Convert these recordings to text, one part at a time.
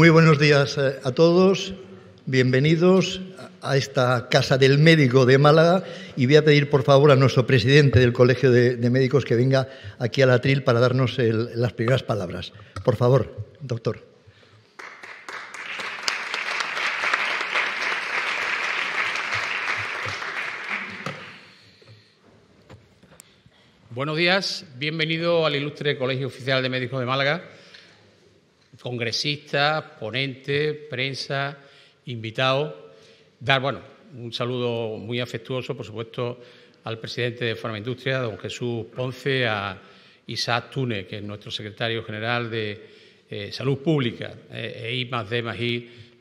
Muy buenos días eh, a todos, bienvenidos a esta Casa del Médico de Málaga y voy a pedir por favor a nuestro presidente del Colegio de, Médicos que venga aquí al atril para darnos las primeras palabras. Por favor, doctor. Buenos días, bienvenido al ilustre Colegio Oficial de Médicos de Málaga congresistas, ponentes, prensa, invitados. Dar, bueno, un saludo muy afectuoso, por supuesto, al presidente de Forma Industria, don Jesús Ponce, a Isaac Túnez, que es nuestro secretario general de eh, Salud Pública, eh, e I más D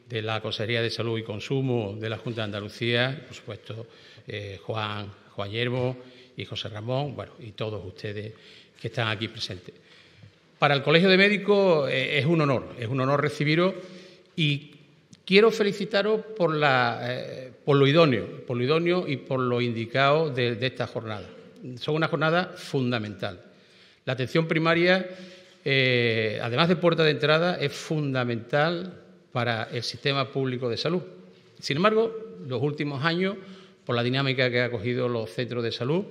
de la Consejería de Salud y Consumo de la Junta de Andalucía, por supuesto, eh, Juan, Juan y José Ramón, bueno, y todos ustedes que están aquí presentes. Para el Colegio de Médicos eh, es un honor, es un honor recibiros y quiero felicitaros por, la, eh, lo idóneo, y por lo indicado de, esta jornada. Son una jornada fundamental. La atención primaria, eh, además de puerta de entrada, es fundamental para el sistema público de salud. Sin embargo, los últimos años, por la dinámica que ha cogido los centros de salud,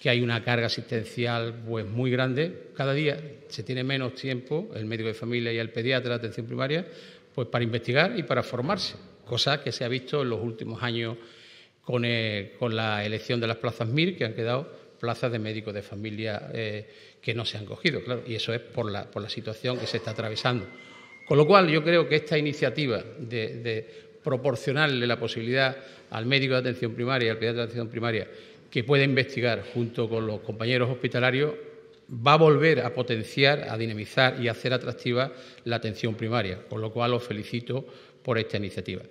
que hay una carga asistencial pues, muy grande. Cada día se tiene menos tiempo, el médico de familia y el pediatra de atención primaria, pues para investigar y para formarse, cosa que se ha visto en los últimos años con, eh, la elección de las plazas MIR, que han quedado plazas de médicos de familia eh, que no se han cogido, claro, y eso es por la, por la situación que se está atravesando. Con lo cual, yo creo que esta iniciativa de proporcionarle la posibilidad al médico de atención primaria y al pediatra de atención primaria que puede investigar junto con los compañeros hospitalarios va a volver a potenciar, a dinamizar y a hacer atractiva la atención primaria, con lo cual os felicito por esta iniciativa.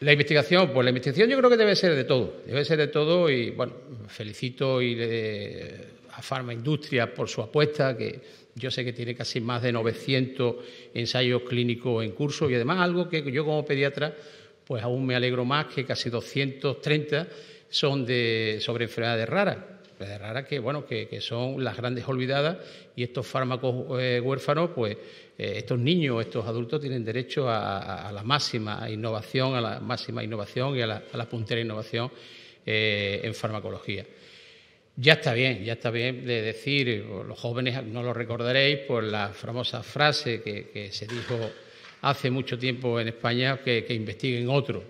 La investigación, pues la investigación yo creo que debe ser de todo, debe ser de todo y bueno, felicito a Pharma Industria por su apuesta, que yo sé que tiene casi más de 900 ensayos clínicos en curso y además algo que yo como pediatra pues aún me alegro más que casi 230 son de, sobre enfermedades raras. Enfermedades raras que, bueno, que, son las grandes olvidadas y estos fármacos eh, huérfanos, pues eh, estos niños, estos adultos tienen derecho a, la máxima innovación, a la máxima innovación y a la, puntera innovación eh, en farmacología. Ya está bien, ya está bien de decir, los jóvenes no lo recordaréis, por pues la famosa frase que, se dijo hace mucho tiempo en España, que, que investiguen otro.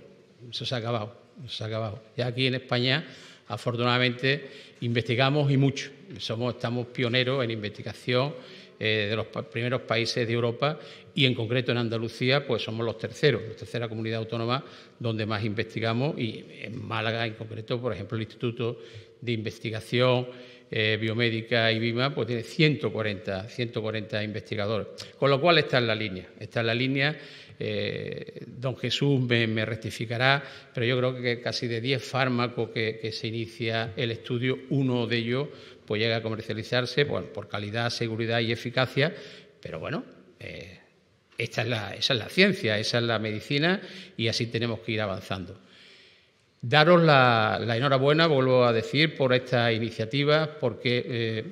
Eso se ha acabado ha acabado. Ya aquí en España, afortunadamente, investigamos y mucho. Somos, estamos pioneros en investigación eh, de los primeros países de Europa y en concreto en Andalucía, pues somos los terceros, la tercera comunidad autónoma donde más investigamos y en Málaga en concreto, por ejemplo, el Instituto de Investigación eh, biomédica y BIMA, pues tiene 140, 140 investigadores. Con lo cual está en la línea, está en la línea. Eh, don Jesús me, rectificará, pero yo creo que casi de 10 fármacos que, se inicia el estudio, uno de ellos pues llega a comercializarse bueno, pues, por calidad, seguridad y eficacia, pero bueno, eh, esta es esa es la ciencia, esa es la medicina y así tenemos que ir avanzando. Daros la, enhorabuena, vuelvo a decir, por esta iniciativa, porque eh,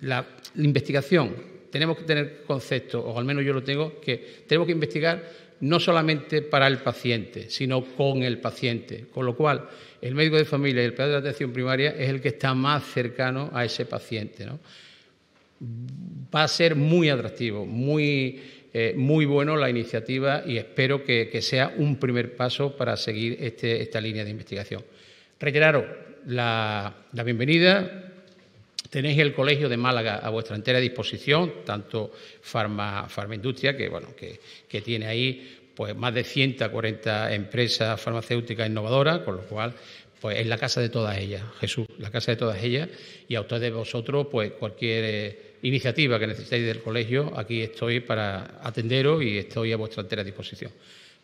la, investigación, tenemos que tener concepto, o al menos yo lo tengo, que tenemos que investigar no solamente para el paciente, sino con el paciente. Con lo cual, el médico de familia y el pediatra de atención primaria es el que está más cercano a ese paciente. Va a ser muy atractivo, muy eh, muy bueno la iniciativa y espero que, sea un primer paso para seguir este, esta línea de investigación. Reiteraros la, bienvenida, Tenéis el Colegio de Málaga a vuestra entera disposición, tanto Farma, Industria, que, bueno, que, que, tiene ahí pues, más de 140 empresas farmacéuticas innovadoras, con lo cual pues, es la casa de todas ellas, Jesús, la casa de todas ellas, y a ustedes vosotros, pues cualquier eh, iniciativa que necesitáis del colegio, aquí estoy para atenderos y estoy a vuestra entera disposición.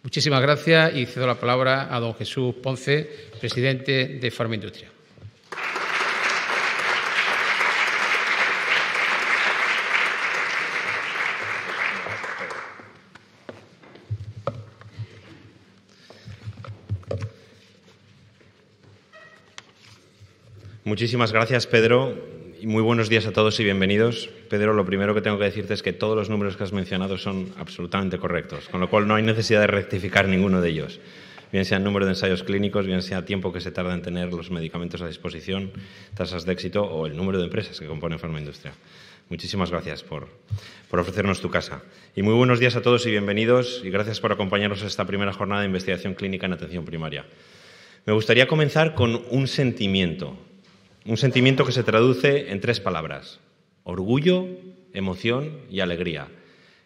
Muchísimas gracias y cedo la palabra a don Jesús Ponce, presidente de Farmaindustria. Muchísimas gracias, Pedro muy buenos días a todos y bienvenidos. Pedro, lo primero que tengo que decirte es que todos los números que has mencionado son absolutamente correctos, con lo cual no hay necesidad de rectificar ninguno de ellos. Bien sea el número de ensayos clínicos, bien sea tiempo que se tarda en tener los medicamentos a disposición, tasas de éxito o el número de empresas que componen Farma Industria. Muchísimas gracias por, por, ofrecernos tu casa. Y muy buenos días a todos y bienvenidos y gracias por acompañarnos a esta primera jornada de investigación clínica en atención primaria. Me gustaría comenzar con un sentimiento, un sentimiento que se traduce en tres palabras, orgullo, emoción y alegría,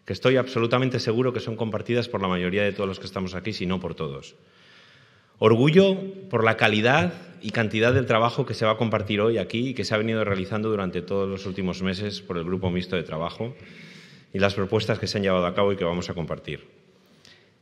que estoy absolutamente seguro que son compartidas por la mayoría de todos los que estamos aquí, si no por todos. Orgullo por la calidad y cantidad del trabajo que se va a compartir hoy aquí y que se ha venido realizando durante todos los últimos meses por el Grupo Mixto de Trabajo y las propuestas que se han llevado a cabo y que vamos a compartir.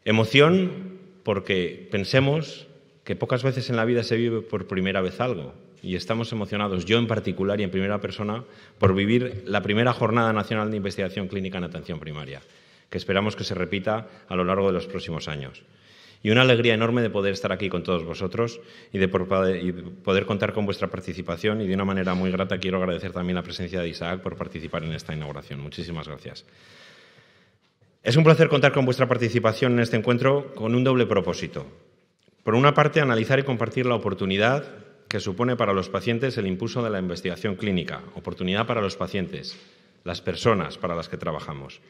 Emoción porque pensemos que pocas veces en la vida se vive por primera vez algo, y estamos emocionados, yo en particular y en primera persona, por vivir la primera Jornada Nacional de Investigación Clínica en Atención Primaria, que esperamos que se repita a lo largo de los próximos años. Y una alegría enorme de poder estar aquí con todos vosotros y de poder contar con vuestra participación. Y de una manera muy grata quiero agradecer también la presencia de Isaac por participar en esta inauguración. Muchísimas gracias. Es un placer contar con vuestra participación en este encuentro con un doble propósito. Por una parte, analizar y compartir la oportunidad que supone para los pacientes el impulso de la investigación clínica, oportunidad para los pacientes, las personas para las que trabajamos.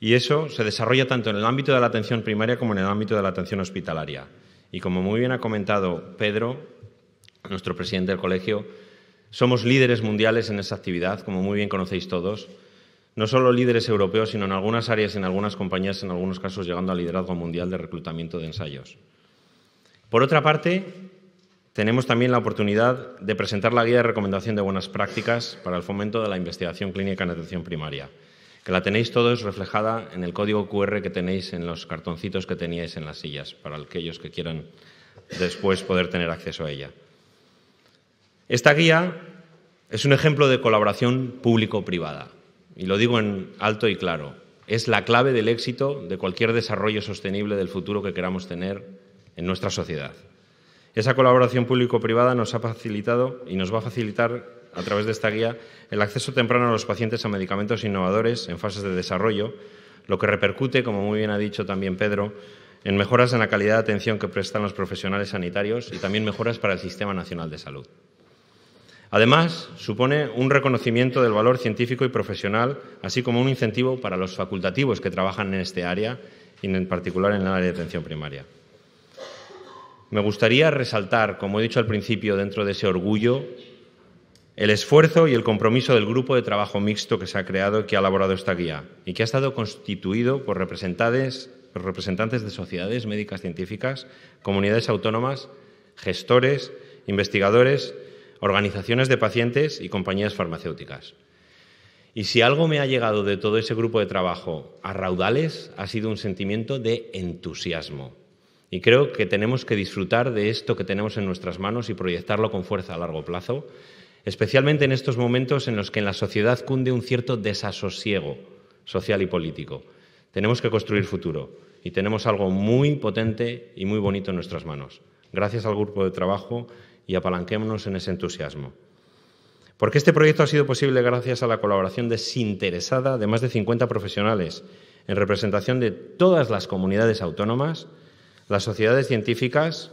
Y eso se desarrolla tanto en el ámbito de la atención primaria como en el ámbito de la atención hospitalaria. Y como muy bien ha comentado Pedro, nuestro presidente del colegio, somos líderes mundiales en esa actividad, como muy bien conocéis todos. No solo líderes europeos, sino en algunas áreas, en algunas compañías, en algunos casos llegando al liderazgo mundial de reclutamiento de ensayos. Por otra parte, tenemos también la oportunidad de presentar la guía de recomendación de buenas prácticas para el fomento de la investigación clínica en atención primaria, que la tenéis todos reflejada en el código QR que tenéis en los cartoncitos que teníais en las sillas, para aquellos que quieran después poder tener acceso a ella. Esta guía es un ejemplo de colaboración público-privada, y lo digo en alto y claro, es la clave del éxito de cualquier desarrollo sostenible del futuro que queramos tener en nuestra sociedad. Esa colaboración público-privada nos ha facilitado y nos va a facilitar a través de esta guía el acceso temprano a los pacientes a medicamentos innovadores en fases de desarrollo, lo que repercute, como muy bien ha dicho también Pedro, en mejoras en la calidad de atención que prestan los profesionales sanitarios y también mejoras para el Sistema Nacional de Salud. Además, supone un reconocimiento del valor científico y profesional, así como un incentivo para los facultativos que trabajan en este área y en particular en el área de atención primaria. Me gustaría resaltar, como he dicho al principio, dentro de ese orgullo, el esfuerzo y el compromiso del grupo de trabajo mixto que se ha creado y que ha elaborado esta guía y que ha estado constituido por representantes, representantes de sociedades médicas científicas, comunidades autónomas, gestores, investigadores, organizaciones de pacientes y compañías farmacéuticas. Y si algo me ha llegado de todo ese grupo de trabajo a raudales, ha sido un sentimiento de entusiasmo y creo que tenemos que disfrutar de esto que tenemos en nuestras manos y proyectarlo con fuerza a largo plazo, especialmente en estos momentos en los que en la sociedad cunde un cierto desasosiego social y político. Tenemos que construir futuro y tenemos algo muy potente y muy bonito en nuestras manos. Gracias al grupo de trabajo y apalanquémonos en ese entusiasmo. Porque este proyecto ha sido posible gracias a la colaboración desinteresada de más de 50 profesionales en representación de todas las comunidades autónomas, las sociedades científicas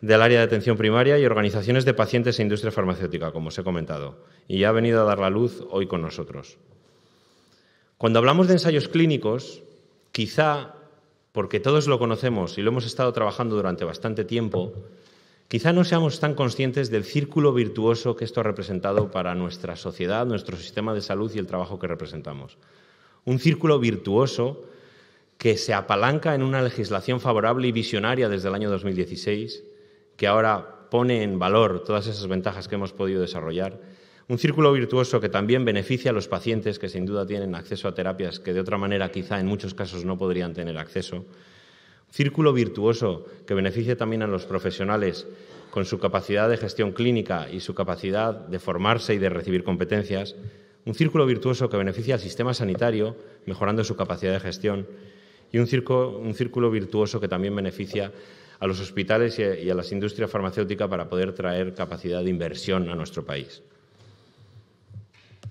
del área de atención primaria y organizaciones de pacientes e industria farmacéutica, como os he comentado, y ya ha venido a dar la luz hoy con nosotros. Cuando hablamos de ensayos clínicos, quizá, porque todos lo conocemos y lo hemos estado trabajando durante bastante tiempo, quizá no seamos tan conscientes del círculo virtuoso que esto ha representado para nuestra sociedad, nuestro sistema de salud y el trabajo que representamos. Un círculo virtuoso que se apalanca en una legislación favorable y visionaria desde el año 2016, que ahora pone en valor todas esas ventajas que hemos podido desarrollar. Un círculo virtuoso que también beneficia a los pacientes que sin duda tienen acceso a terapias que de otra manera quizá en muchos casos no podrían tener acceso. Un círculo virtuoso que beneficia también a los profesionales con su capacidad de gestión clínica y su capacidad de formarse y de recibir competencias. Un círculo virtuoso que beneficia al sistema sanitario mejorando su capacidad de gestión y un, círculo virtuoso que también beneficia a los hospitales y a, las industrias farmacéuticas para poder traer capacidad de inversión a nuestro país.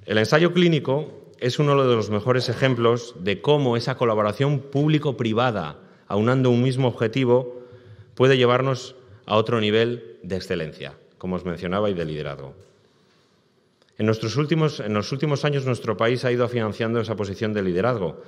El ensayo clínico es uno de los mejores ejemplos de cómo esa colaboración público-privada, aunando un mismo objetivo, puede llevarnos a otro nivel de excelencia, como os mencionaba, y de liderazgo. En, los últimos años nuestro país ha ido financiando esa posición de liderazgo,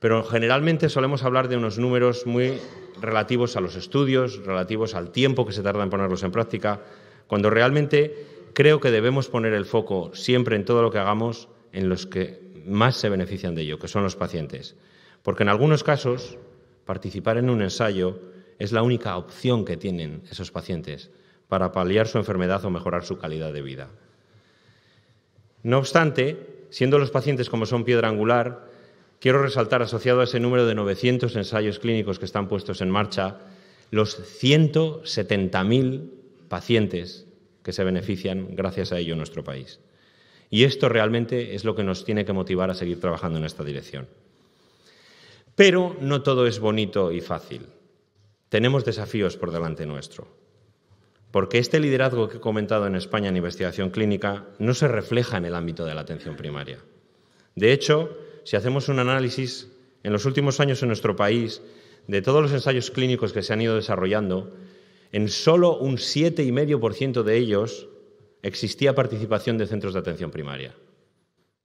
pero generalmente solemos hablar de unos números muy relativos a los estudios, relativos al tiempo que se tarda en ponerlos en práctica, cuando realmente creo que debemos poner el foco siempre en todo lo que hagamos en los que más se benefician de ello, que son los pacientes. Porque en algunos casos, participar en un ensayo es la única opción que tienen esos pacientes para paliar su enfermedad o mejorar su calidad de vida. No obstante, siendo los pacientes como son piedra angular, Quiero resaltar, asociado a ese número de 900 ensayos clínicos que están puestos en marcha, los 170.000 pacientes que se benefician gracias a ello en nuestro país. Y esto realmente es lo que nos tiene que motivar a seguir trabajando en esta dirección. Pero no todo es bonito y fácil. Tenemos desafíos por delante nuestro. Porque este liderazgo que he comentado en España en investigación clínica no se refleja en el ámbito de la atención primaria. De hecho, si hacemos un análisis en los últimos años en nuestro país de todos los ensayos clínicos que se han ido desarrollando, en solo un 7,5% de ellos existía participación de centros de atención primaria.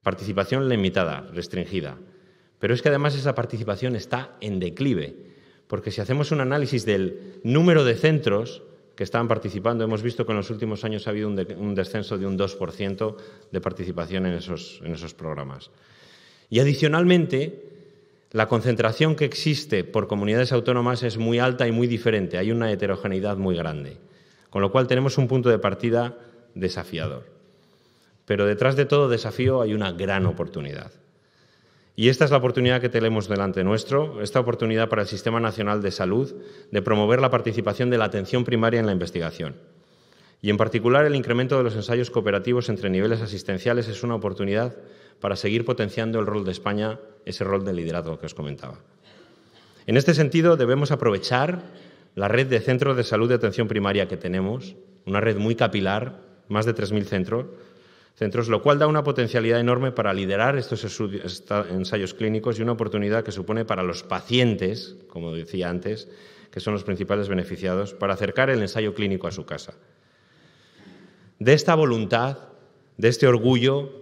Participación limitada, restringida. Pero es que además esa participación está en declive, porque si hacemos un análisis del número de centros que estaban participando, hemos visto que en los últimos años ha habido un, descenso de un 2% de participación en esos programas. Y adicionalmente, la concentración que existe por comunidades autónomas es muy alta y muy diferente, hay una heterogeneidad muy grande, con lo cual tenemos un punto de partida desafiador. Pero detrás de todo desafío hay una gran oportunidad. Y esta es la oportunidad que tenemos delante nuestro, esta oportunidad para el Sistema Nacional de Salud de promover la participación de la atención primaria en la investigación. Y en particular el incremento de los ensayos cooperativos entre niveles asistenciales es una oportunidad para seguir potenciando el rol de España, ese rol de liderazgo que os comentaba. En este sentido, debemos aprovechar la red de centros de salud de atención primaria que tenemos, una red muy capilar, más de 3.000 centros, centros, lo cual da una potencialidad enorme para liderar estos ensayos clínicos y una oportunidad que supone para los pacientes, como decía antes, que son los principales beneficiados, para acercar el ensayo clínico a su casa. De esta voluntad, de este orgullo,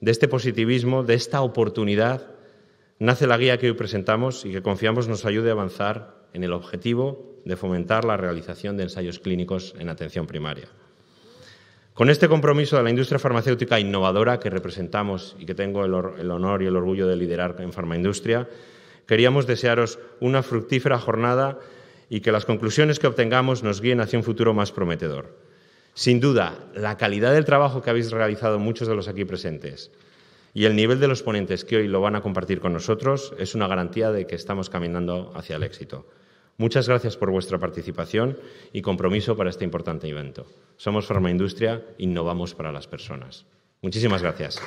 de este positivismo, de esta oportunidad, nace la guía que hoy presentamos y que confiamos nos ayude a avanzar en el objetivo de fomentar la realización de ensayos clínicos en atención primaria. Con este compromiso de la industria farmacéutica innovadora que representamos y que tengo el, honor y el orgullo de liderar en Farmaindustria, queríamos desearos una fructífera jornada y que las conclusiones que obtengamos nos guíen hacia un futuro más prometedor. Sin duda, la calidad del trabajo que habéis realizado muchos de los aquí presentes y el nivel de los ponentes que hoy lo van a compartir con nosotros es una garantía de que estamos caminando hacia el éxito. Muchas gracias por vuestra participación y compromiso para este importante evento. Somos Industria, innovamos para las personas. Muchísimas gracias.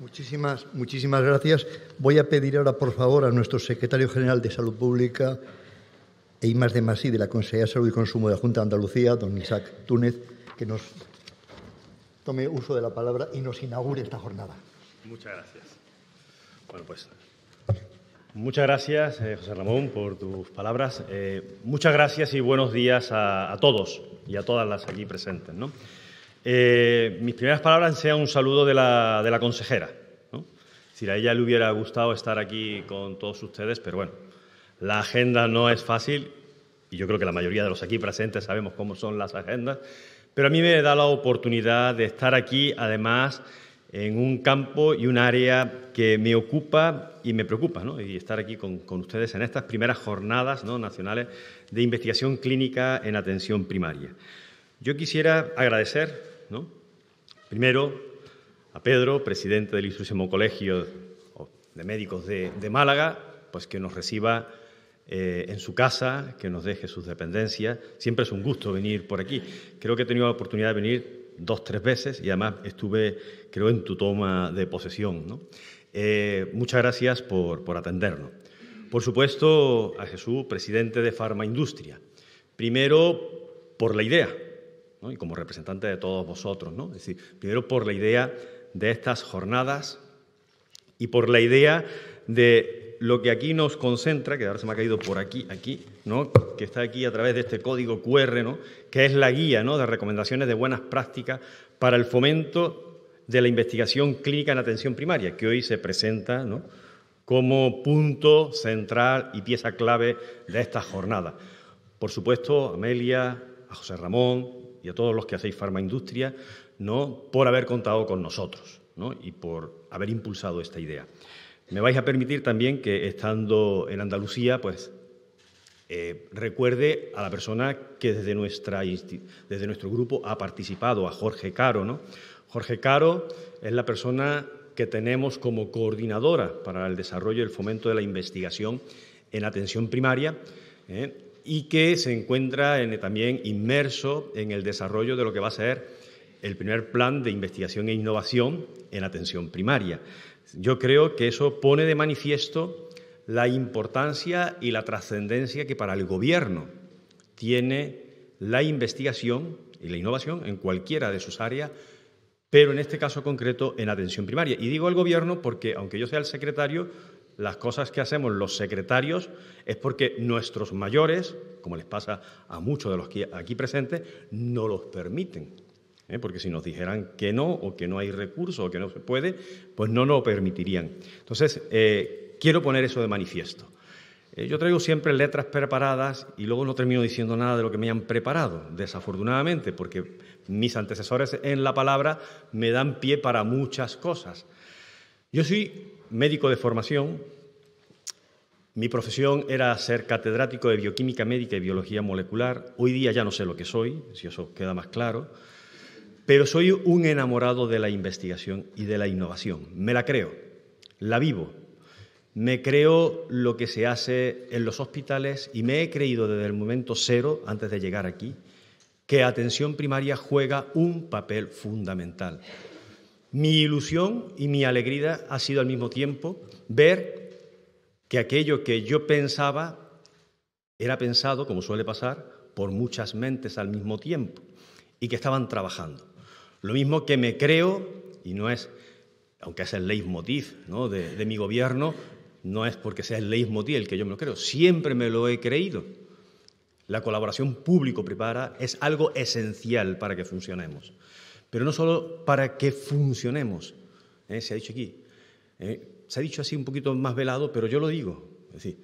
Muchísimas, muchísimas gracias. Voy a pedir ahora, por favor, a nuestro secretario general de Salud Pública e de Masí de la Consejería de Salud y Consumo de la Junta de Andalucía, don Isaac Túnez, que nos tome uso de la palabra y nos inaugure esta jornada. Muchas gracias. Bueno, pues Muchas gracias, eh, José Ramón, por tus palabras. Eh, muchas gracias y buenos días a, todos y a todas las allí presentes. ¿no? Eh, mis primeras palabras sean un saludo de la, consejera. Si a ella le hubiera gustado estar aquí con todos ustedes, pero bueno, la agenda no es fácil y yo creo que la mayoría de los aquí presentes sabemos cómo son las agendas, pero a mí me da la oportunidad de estar aquí, además, en un campo y un área que me ocupa y me preocupa, y estar aquí con, ustedes en estas primeras jornadas nacionales de investigación clínica en atención primaria. Yo quisiera agradecer, primero, a Pedro, presidente del instituto Colegio de Médicos de, Málaga, pues que nos reciba eh, en su casa, que nos deje sus dependencias. Siempre es un gusto venir por aquí. Creo que he tenido la oportunidad de venir dos, tres veces y además estuve, creo, en tu toma de posesión. Eh, muchas gracias por, atendernos. Por supuesto, a Jesús, presidente de Industria. Primero, por la idea, y como representante de todos vosotros. ¿no? Es decir, primero por la idea de estas jornadas y por la idea de lo que aquí nos concentra, que ahora se me ha caído por aquí, aquí, ¿no? que está aquí a través de este código QR, que es la guía de recomendaciones de buenas prácticas para el fomento de la investigación clínica en atención primaria, que hoy se presenta como punto central y pieza clave de esta jornada. Por supuesto, Amelia, a José Ramón, y a todos los que hacéis farmaindustria, ¿no? por haber contado con nosotros ¿no? y por haber impulsado esta idea. Me vais a permitir también que, estando en Andalucía, pues eh, recuerde a la persona que desde, nuestra, desde nuestro grupo ha participado, a Jorge Caro. ¿no? Jorge Caro es la persona que tenemos como coordinadora para el desarrollo y el fomento de la investigación en atención primaria. ¿eh? y que se encuentra también inmerso en el desarrollo de lo que va a ser el primer plan de investigación e innovación en atención primaria. Yo creo que eso pone de manifiesto la importancia y la trascendencia que para el Gobierno tiene la investigación y la innovación en cualquiera de sus áreas, pero en este caso concreto en atención primaria. Y digo al Gobierno porque, aunque yo sea el secretario, las cosas que hacemos los secretarios es porque nuestros mayores, como les pasa a muchos de los aquí presentes, no los permiten. ¿eh? Porque si nos dijeran que no, o que no hay recursos, o que no se puede, pues no lo permitirían. Entonces, eh, quiero poner eso de manifiesto. Eh, yo traigo siempre letras preparadas y luego no termino diciendo nada de lo que me han preparado, desafortunadamente, porque mis antecesores en la palabra me dan pie para muchas cosas. Yo soy médico de formación, mi profesión era ser catedrático de bioquímica médica y biología molecular. Hoy día ya no sé lo que soy, si eso queda más claro, pero soy un enamorado de la investigación y de la innovación. Me la creo, la vivo. Me creo lo que se hace en los hospitales y me he creído desde el momento cero, antes de llegar aquí, que atención primaria juega un papel fundamental mi ilusión y mi alegría ha sido al mismo tiempo ver que aquello que yo pensaba era pensado, como suele pasar, por muchas mentes al mismo tiempo y que estaban trabajando. Lo mismo que me creo, y no es, aunque es el leitmotiv de, mi gobierno, no es porque sea el leitmotiv el que yo me lo creo, siempre me lo he creído. La colaboración público-privada es algo esencial para que funcionemos pero no solo para que funcionemos, ¿eh? se ha dicho aquí, ¿eh? se ha dicho así un poquito más velado, pero yo lo digo, es decir,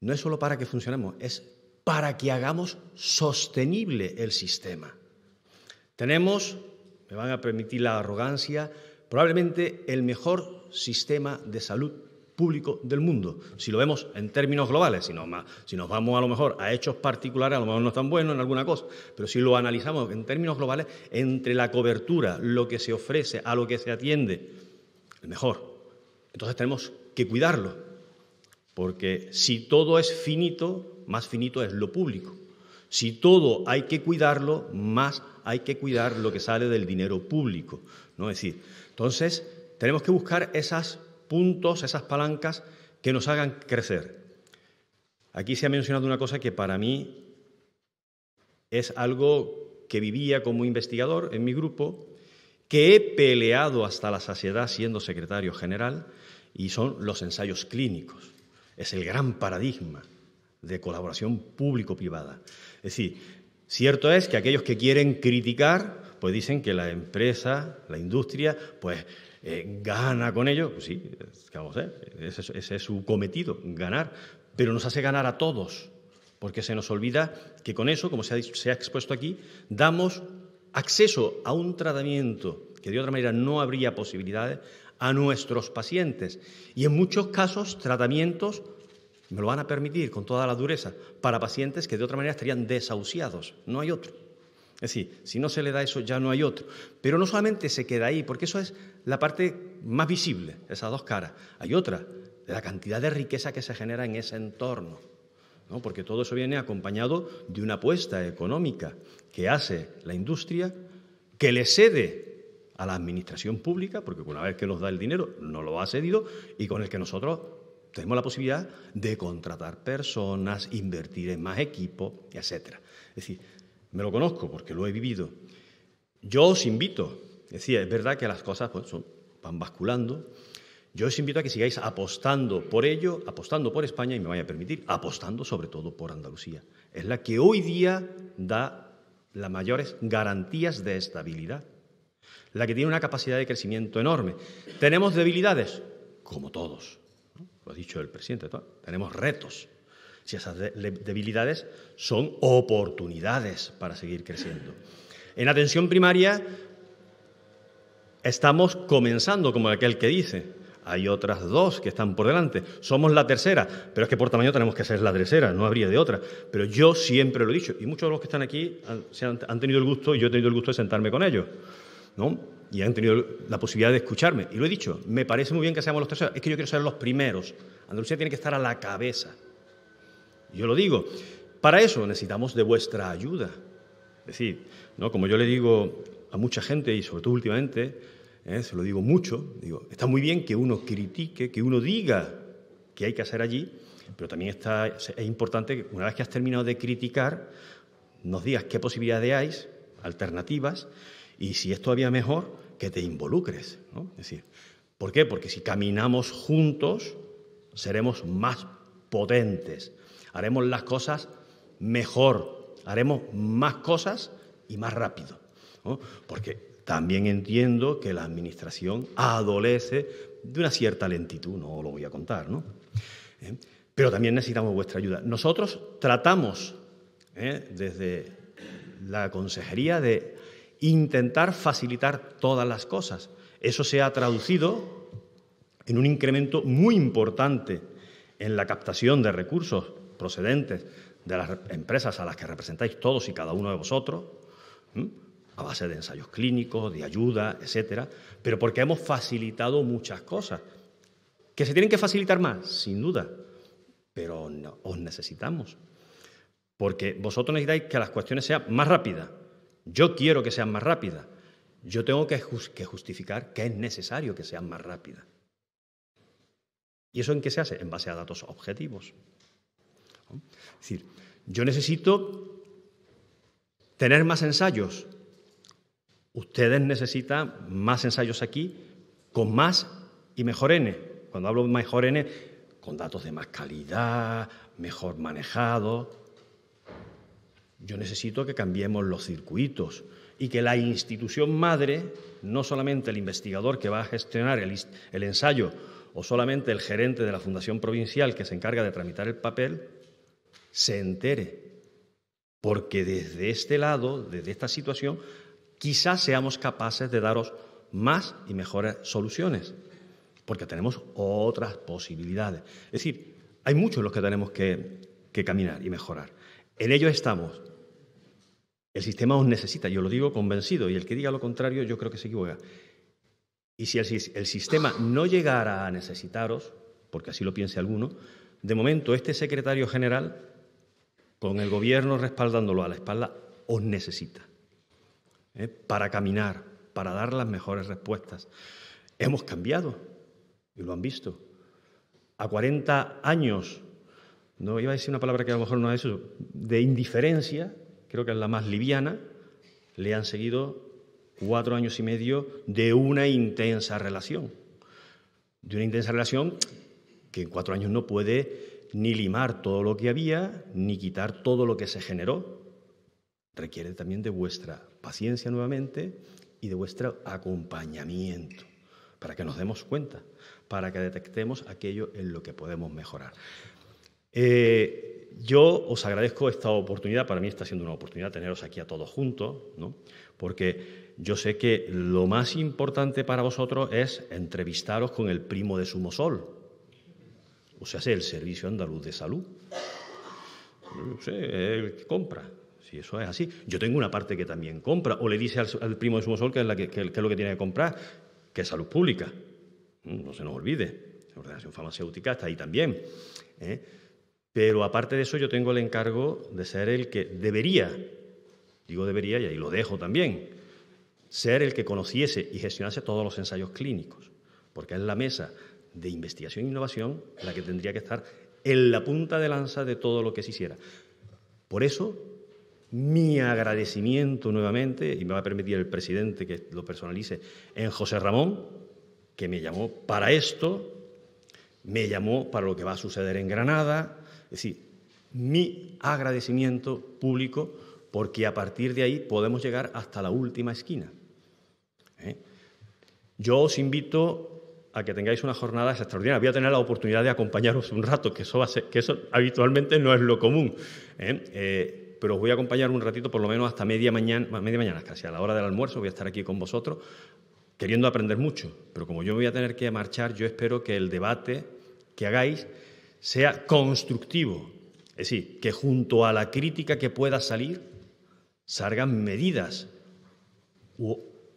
no es solo para que funcionemos, es para que hagamos sostenible el sistema. Tenemos, me van a permitir la arrogancia, probablemente el mejor sistema de salud público del mundo, si lo vemos en términos globales, si nos, si nos vamos a lo mejor a hechos particulares, a lo mejor no están buenos en alguna cosa, pero si lo analizamos en términos globales, entre la cobertura, lo que se ofrece, a lo que se atiende, el mejor. Entonces tenemos que cuidarlo, porque si todo es finito, más finito es lo público. Si todo hay que cuidarlo, más hay que cuidar lo que sale del dinero público. ¿no? Es decir, entonces tenemos que buscar esas puntos, esas palancas que nos hagan crecer. Aquí se ha mencionado una cosa que para mí es algo que vivía como investigador en mi grupo, que he peleado hasta la saciedad siendo secretario general, y son los ensayos clínicos. Es el gran paradigma de colaboración público-privada. Es decir, cierto es que aquellos que quieren criticar, pues dicen que la empresa, la industria, pues eh, gana con ello, pues sí, vamos a Ese, es su cometido, ganar, pero nos hace ganar a todos, porque se nos olvida que con eso, como se ha, se ha expuesto aquí, damos acceso a un tratamiento que de otra manera no habría posibilidades a nuestros pacientes y en muchos casos tratamientos me lo van a permitir con toda la dureza, para pacientes que de otra manera estarían desahuciados. No hay otro. Es decir, si no se le da eso, ya no hay otro. Pero no solamente se queda ahí, porque eso es la parte más visible, esas dos caras. Hay otra, de la cantidad de riqueza que se genera en ese entorno. ¿no? Porque todo eso viene acompañado de una apuesta económica que hace la industria, que le cede a la administración pública, porque una vez que nos da el dinero, no lo ha cedido, y con el que nosotros tenemos la posibilidad de contratar personas, invertir en más equipo etc. Es decir, me lo conozco porque lo he vivido. Yo os invito, decía, es verdad que las cosas pues, van basculando, yo os invito a que sigáis apostando por ello, apostando por España, y me vaya a permitir, apostando sobre todo por Andalucía. Es la que hoy día da las mayores garantías de estabilidad, la que tiene una capacidad de crecimiento enorme. Tenemos debilidades, como todos, lo ha dicho el presidente, tenemos retos, si esas debilidades son oportunidades para seguir creciendo. En atención primaria estamos comenzando, como aquel que dice, hay otras dos que están por delante. Somos la tercera, pero es que por tamaño tenemos que ser la tercera, no habría de otra. Pero yo siempre lo he dicho, y muchos de los que están aquí han, tenido el gusto, y yo he tenido el gusto de sentarme con ellos, ¿no? Y han tenido la posibilidad de escucharme. Y lo he dicho, me parece muy bien que seamos los terceros, es que yo quiero ser los primeros. Andalucía tiene que estar a la cabeza. Yo lo digo. Para eso necesitamos de vuestra ayuda. Es decir, ¿no? como yo le digo a mucha gente, y sobre todo últimamente, ¿eh? se lo digo mucho, digo, está muy bien que uno critique, que uno diga qué hay que hacer allí, pero también está, es importante que una vez que has terminado de criticar, nos digas qué posibilidades hay, alternativas, y si es todavía mejor, que te involucres. Es decir, ¿por qué? Porque si caminamos juntos, seremos más potentes Haremos las cosas mejor, haremos más cosas y más rápido. Porque también entiendo que la administración adolece de una cierta lentitud, no lo voy a contar, ¿no? ¿Eh? Pero también necesitamos vuestra ayuda. Nosotros tratamos ¿eh? desde la consejería de intentar facilitar todas las cosas. Eso se ha traducido en un incremento muy importante en la captación de recursos procedentes de las empresas a las que representáis todos y cada uno de vosotros, a base de ensayos clínicos, de ayuda, etcétera, pero porque hemos facilitado muchas cosas. ¿Que se tienen que facilitar más? Sin duda, pero os necesitamos. Porque vosotros necesitáis que las cuestiones sean más rápidas. Yo quiero que sean más rápidas. Yo tengo que, justificar que es necesario que sean más rápidas. ¿Y eso en qué se hace? En base a datos objetivos. Es decir, yo necesito tener más ensayos. Ustedes necesitan más ensayos aquí con más y mejor N. Cuando hablo de mejor N, con datos de más calidad, mejor manejado. Yo necesito que cambiemos los circuitos y que la institución madre, no solamente el investigador que va a gestionar el ensayo o solamente el gerente de la fundación provincial que se encarga de tramitar el papel, se entere, porque desde este lado, desde esta situación, quizás seamos capaces de daros más y mejores soluciones, porque tenemos otras posibilidades. Es decir, hay muchos los que tenemos que, caminar y mejorar. En ello estamos. El sistema os necesita, yo lo digo convencido, y el que diga lo contrario yo creo que se equivoca. Y si el sistema no llegara a necesitaros, porque así lo piense alguno, de momento este secretario general con el gobierno respaldándolo a la espalda, os necesita ¿eh? para caminar, para dar las mejores respuestas. Hemos cambiado y lo han visto. A 40 años, no iba a decir una palabra que a lo mejor no es eso, de indiferencia, creo que es la más liviana, le han seguido cuatro años y medio de una intensa relación. De una intensa relación que en cuatro años no puede ni limar todo lo que había, ni quitar todo lo que se generó. Requiere también de vuestra paciencia nuevamente y de vuestro acompañamiento, para que nos demos cuenta, para que detectemos aquello en lo que podemos mejorar. Eh, yo os agradezco esta oportunidad, para mí está siendo una oportunidad teneros aquí a todos juntos, porque yo sé que lo más importante para vosotros es entrevistaros con el primo de Sumosol, o sea, el Servicio Andaluz de Salud. No sé, que compra. Si eso es así. Yo tengo una parte que también compra. O le dice al, primo de Sumosol que es, que, es lo que tiene que comprar, que es salud pública. Mm, no se nos olvide. La ordenación farmacéutica está ahí también. ¿eh? Pero aparte de eso, yo tengo el encargo de ser el que debería, digo debería y ahí lo dejo también, ser el que conociese y gestionase todos los ensayos clínicos. Porque es la mesa de investigación e innovación la que tendría que estar en la punta de lanza de todo lo que se hiciera. Por eso, mi agradecimiento nuevamente, y me va a permitir el presidente que lo personalice, en José Ramón, que me llamó para esto, me llamó para lo que va a suceder en Granada. Es decir, mi agradecimiento público porque a partir de ahí podemos llegar hasta la última esquina. ¿eh? Yo os invito que tengáis una jornada extraordinaria. Voy a tener la oportunidad de acompañaros un rato, que eso, habitualmente no es lo común. ¿eh? Eh, pero os voy a acompañar un ratito, por lo menos hasta media mañana, media mañana, casi a la hora del almuerzo, voy a estar aquí con vosotros, queriendo aprender mucho. Pero como yo voy a tener que marchar, yo espero que el debate que hagáis sea constructivo. Es decir, que junto a la crítica que pueda salir, salgan medidas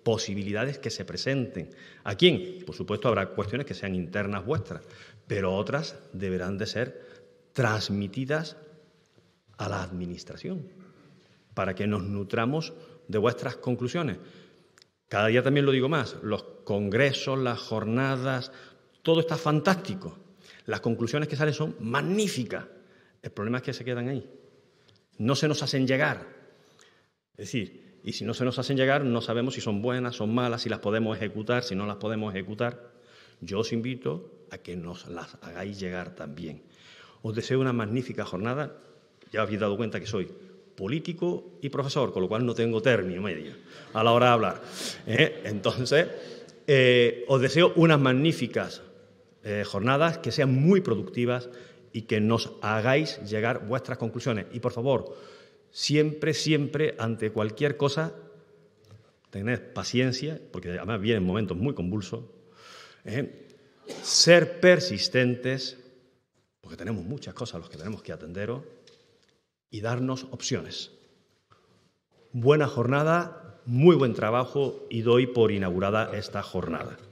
posibilidades que se presenten. ¿A quién? Por supuesto, habrá cuestiones que sean internas vuestras, pero otras deberán de ser transmitidas a la Administración para que nos nutramos de vuestras conclusiones. Cada día también lo digo más, los congresos, las jornadas, todo está fantástico. Las conclusiones que salen son magníficas. El problema es que se quedan ahí. No se nos hacen llegar. Es decir, y si no se nos hacen llegar, no sabemos si son buenas, son malas, si las podemos ejecutar, si no las podemos ejecutar. Yo os invito a que nos las hagáis llegar también. Os deseo una magnífica jornada. Ya habéis dado cuenta que soy político y profesor, con lo cual no tengo término medio a la hora de hablar. ¿eh? Entonces, eh, os deseo unas magníficas eh, jornadas, que sean muy productivas y que nos hagáis llegar vuestras conclusiones. Y por favor, siempre, siempre, ante cualquier cosa, tened paciencia, porque además vienen momentos muy convulsos, ¿eh? ser persistentes, porque tenemos muchas cosas a las que tenemos que atenderos, y darnos opciones. Buena jornada, muy buen trabajo y doy por inaugurada esta jornada.